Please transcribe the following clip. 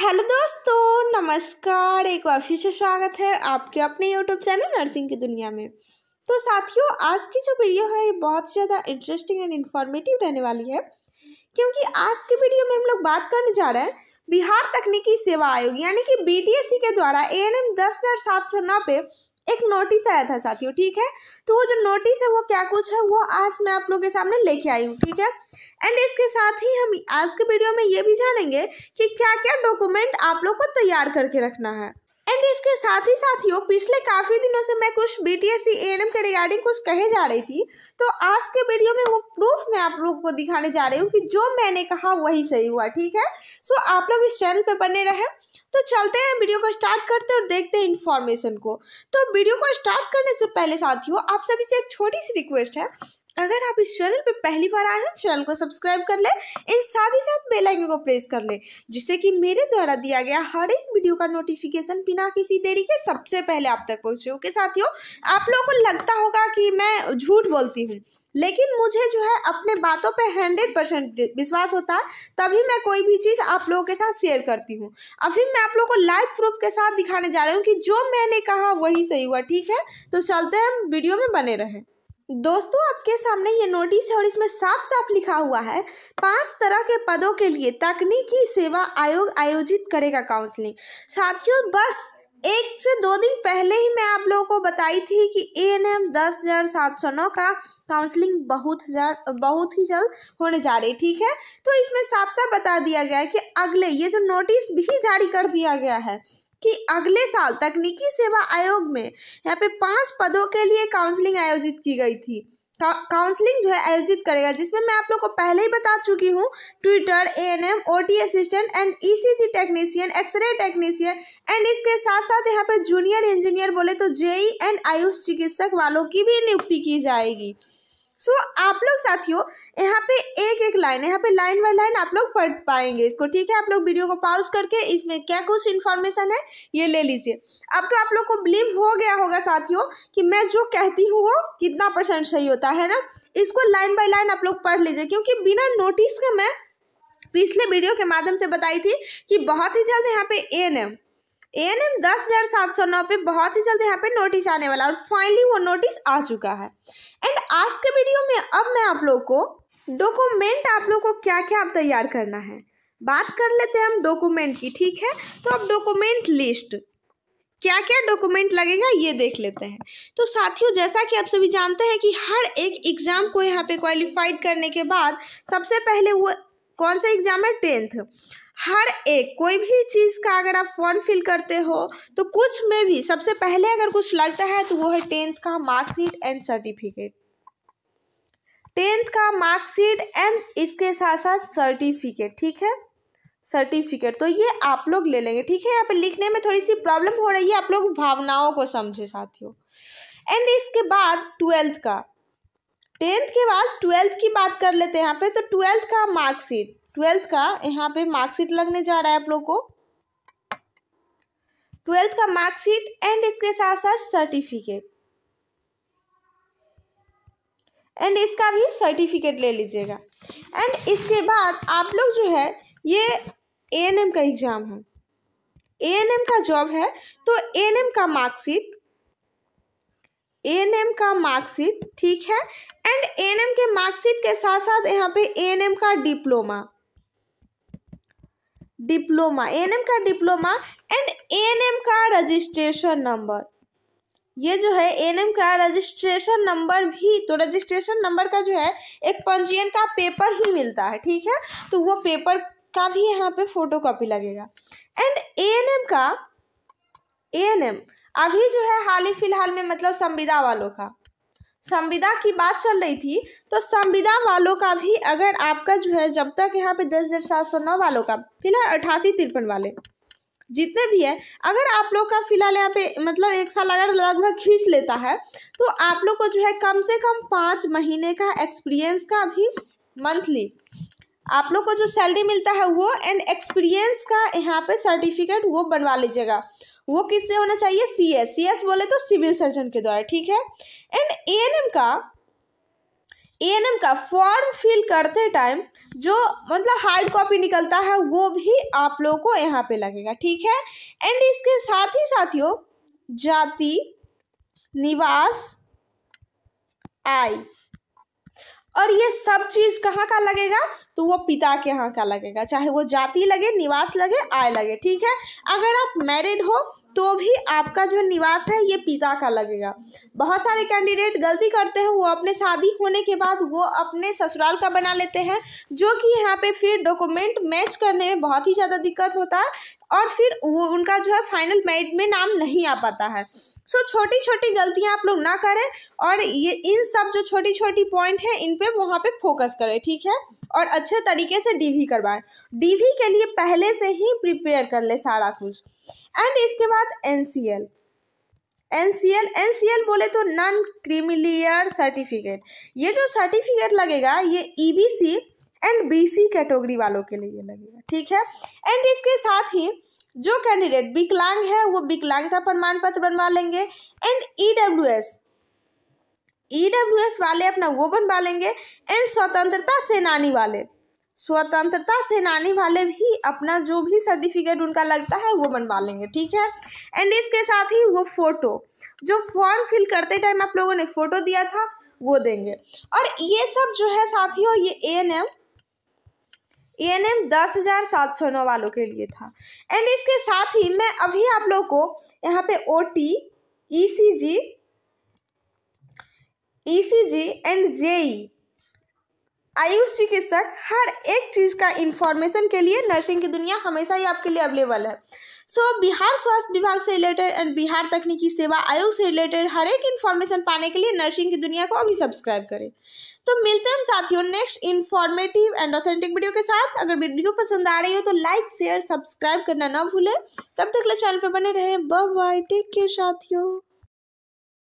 hello दोस्तों नमस्कार एक बार फिर से स्वागत है आपके अपने यूट्यूब चैनल नर्सिंग की दुनिया में तो साथियों आज की जो वीडियो है ये बहुत ज़्यादा इंटरेस्टिंग एंड इन्फॉर्मेटिव रहने वाली है क्योंकि आज की वीडियो में हम लोग बात करने जा रहे हैं बिहार तकनीकी सेवा आयोग यानी कि बी के द्वारा ए एन एम दस हज़ार सात सौ नौ पे एक नोटिस आया था साथियों ठीक है तो वो जो नोटिस है वो क्या कुछ है वो आज मैं आप लोगों के सामने लेके आई हूँ ठीक है एंड इसके साथ ही हम आज के वीडियो में ये भी जानेंगे कि क्या क्या डॉक्यूमेंट आप लोग को तैयार करके रखना है एंड इसके साथ ही साथ साथियों पिछले काफ़ी दिनों से मैं कुछ B T S C A के रिगार्डिंग कुछ कहे जा रही थी तो आज के वीडियो में वो प्रूफ मैं आप लोगों को दिखाने जा रही हूँ कि जो मैंने कहा वही सही हुआ ठीक है सो so, आप लोग इस चैनल पे बने रहे तो चलते हैं वीडियो को स्टार्ट करते और देखते हैं इन्फॉर्मेशन को तो वीडियो को स्टार्ट करने से पहले साथियों आप सभी से एक छोटी सी रिक्वेस्ट है अगर आप इस चैनल पर पहली बार आए हैं चैनल को सब्सक्राइब कर ले एंड साथ ही साथ बेल आइकन को प्रेस कर ले जिससे कि मेरे द्वारा दिया गया हर एक वीडियो का नोटिफिकेशन बिना किसी देरी के सबसे पहले आप तक पहुंचे ओके साथियों आप लोगों को लगता होगा कि मैं झूठ बोलती हूँ लेकिन मुझे जो है अपने बातों पर हंड्रेड परसेंट विश्वास होता है तभी मैं कोई भी चीज़ आप लोगों के साथ शेयर करती हूँ अभी मैं आप लोगों को लाइव प्रूफ के साथ दिखाने जा रही हूँ कि जो मैंने कहा वही सही हुआ ठीक है तो चलते हम वीडियो में बने रहें दोस्तों आपके सामने ये नोटिस है और इसमें साफ साफ लिखा हुआ है पांच तरह के पदों के लिए तकनीकी सेवा आयोग आयोजित करेगा काउंसलिंग साथियों बस एक से दो दिन पहले ही मैं आप लोगों को बताई थी कि ए एन एम दस हज़ार सात सौ नौ का काउंसलिंग बहुत हज़ार बहुत ही जल्द होने जा रही ठीक है तो इसमें साफ साफ बता दिया गया है कि अगले ये जो नोटिस भी जारी कर दिया गया है कि अगले साल तकनीकी सेवा आयोग में यहाँ पे पांच पदों के लिए काउंसलिंग आयोजित की गई थी काउंसलिंग जो है आयोजित करेगा जिसमें मैं आप लोग को पहले ही बता चुकी हूँ Twitter A N M O T assistant and E C G technician X ray technician and इसके साथ साथ यहाँ पे जूनियर इंजीनियर बोले तो जेई एंड e आयुष चिकित्सक वालों की भी नियुक्ति की जाएगी सो so, आप लोग साथियों यहाँ पे एक एक लाइन यहाँ पे लाइन बाय लाइन आप लोग पढ़ पाएंगे इसको ठीक है आप लोग वीडियो को पॉज करके इसमें क्या कुछ इन्फॉर्मेशन है ये ले लीजिए अब तो आप लोग को बिलीव हो गया होगा साथियों कि मैं जो कहती हूँ वो कितना परसेंट सही होता है ना इसको लाइन बाय लाइन आप लोग पढ़ लीजिए क्योंकि बिना नोटिस का मैं पिछले वीडियो के माध्यम से बताई थी कि बहुत ही जल्द यहाँ पे N M A N M दस हज़ार सात सौ नौ पे बहुत ही जल्द यहाँ पे नोटिस आने वाला और फाइनली वो नोटिस आ चुका है एंड आज के वीडियो में अब मैं आप लोग को डॉक्यूमेंट आप लोग को क्या क्या आप तैयार करना है बात कर लेते हैं हम डॉक्यूमेंट की ठीक है तो अब डॉक्यूमेंट लिस्ट क्या क्या डॉक्यूमेंट लगेगा ये देख लेते हैं तो साथियों जैसा कि आप सभी जानते हैं कि हर एक एग्ज़ाम को यहाँ पे क्वालिफाइड करने के बाद सबसे पहले वो कौन सा एग्ज़ाम है टेंथ हर एक कोई भी चीज़ का अगर आप फॉर्म फिल करते हो तो कुछ में भी सबसे पहले अगर कुछ लगता है तो वो है टेंथ का मार्कशीट एंड सर्टिफिकेट टेंथ का मार्कशीट एंड इसके साथ साथ सर्टिफिकेट ठीक है सर्टिफिकेट तो ये आप लोग ले लेंगे ठीक है यहाँ पे लिखने में थोड़ी सी प्रॉब्लम हो रही है आप लोग भावनाओं को समझे साथियों एंड इसके बाद ट्वेल्थ का टेंथ के बाद ट्वेल्थ की बात कर लेते हैं यहाँ पे तो ट्वेल्थ का मार्कशीट ट्वेल्थ का यहाँ पे मार्कशीट लगने जा रहा है आप लोग को ट्वेल्थ का मार्कशीट एंड इसके साथ साथ सर्टिफिकेट एंड इसका भी सर्टिफिकेट ले लीजिएगा एंड इसके बाद आप लोग जो है ये ए एन एम का एग्ज़ाम है ए एन एम का जॉब है तो ए एन एम का मार्कशीट ए एन एम का मार्कशीट ठीक है एंड ए एन एम के मार्कशीट के साथ साथ यहाँ पे ए एन एम का डिप्लोमा डिप्लोमा एएनएम का डिप्लोमा एंड एएनएम का रजिस्ट्रेशन नंबर ये जो है एएनएम का रजिस्ट्रेशन नंबर भी तो रजिस्ट्रेशन नंबर का जो है एक पंजीयन का पेपर ही मिलता है ठीक है तो वो पेपर का भी यहाँ पे फोटो कॉपी लगेगा एंड एएनएम का एएनएम अभी जो है हाल ही फिलहाल में मतलब संविदा वालों का संविदा की बात चल रही थी तो संविदा वालों का भी अगर आपका जो है जब तक यहाँ पे दस हज़ार सात सौ नौ वालों का फिलहाल अठासी तिरपन वाले जितने भी है अगर आप लोग का फिलहाल यहाँ पे मतलब एक साल अगर लगभग खींच लेता है तो आप लोग को जो है कम से कम पाँच महीने का एक्सपीरियंस का भी मंथली आप लोग को जो सैलरी मिलता है वो एंड एक्सपीरियंस का यहाँ पे सर्टिफिकेट वो बनवा लीजिएगा वो किससे होना चाहिए सी एस सी एस बोले तो सिविल सर्जन के द्वारा ठीक है एंड ए एन एम का ए एन एम का फॉर्म फिल करते टाइम जो मतलब हार्ड कॉपी निकलता है वो भी आप लोगों को यहाँ पे लगेगा ठीक है एंड इसके साथ ही साथियों जाति निवास आय और ये सब चीज कहाँ का लगेगा तो वो पिता के यहाँ का लगेगा चाहे वो जाति लगे निवास लगे आय लगे ठीक है अगर आप मैरिड हो तो भी आपका जो निवास है ये पिता का लगेगा बहुत सारे कैंडिडेट गलती करते हैं वो अपने शादी होने के बाद वो अपने ससुराल का बना लेते हैं जो कि यहाँ पे फिर डॉक्यूमेंट मैच करने में बहुत ही ज़्यादा दिक्कत होता है और फिर वो उनका जो है फाइनल मैरिट में नाम नहीं आ पाता है सो छोटी छोटी गलतियाँ आप लोग ना करें और ये इन सब जो छोटी छोटी पॉइंट है इन पर वहाँ पर फोकस करें ठीक है और अच्छे तरीके से डीवी करवाएं डीवी के लिए पहले से ही प्रिपेयर कर ले सारा कुछ एंड इसके बाद एनसीएल एनसीएल एनसीएल बोले तो नॉन क्रीमिलियर सर्टिफिकेट ये जो सर्टिफिकेट लगेगा ये ईबीसी एंड बीसी कैटेगरी वालों के लिए लगेगा ठीक है एंड इसके साथ ही जो कैंडिडेट विकलांग है वो विकलांगता प्रमाण पत्र बनवा लेंगे and E W S EWS e वाले अपना वो बनवा लेंगे एंड स्वतंत्रता सेनानी वाले स्वतंत्रता सेनानी वाले भी अपना जो भी सर्टिफिकेट उनका लगता है वो बनवा लेंगे ठीक है एंड इसके साथ ही वो फोटो जो फॉर्म फिल करते टाइम आप लोगों ने फोटो दिया था वो देंगे और ये सब जो है साथियों ये A N M A N M दस हज़ार सात सौ नौ वालों के लिए था एंड इसके साथ ही मैं अभी आप लोगों को यहाँ पे O T E C G ECG and JE Ayush चिकित्सक हर एक चीज़ का इन्फॉर्मेशन के लिए नर्सिंग की दुनिया हमेशा ही आपके लिए अवेलेबल है सो so, बिहार स्वास्थ्य विभाग से रिलेटेड एंड बिहार तकनीकी सेवा आयोग से रिलेटेड हर एक इन्फॉर्मेशन पाने के लिए नर्सिंग की दुनिया को अभी सब्सक्राइब करें तो मिलते हैं हम साथियों next informative and authentic video के साथ अगर वीडियो पसंद आ रही हो तो लाइक शेयर सब्सक्राइब करना ना भूलें तब तक ले चैनल पर बने रहें बाय टेक केयर साथियों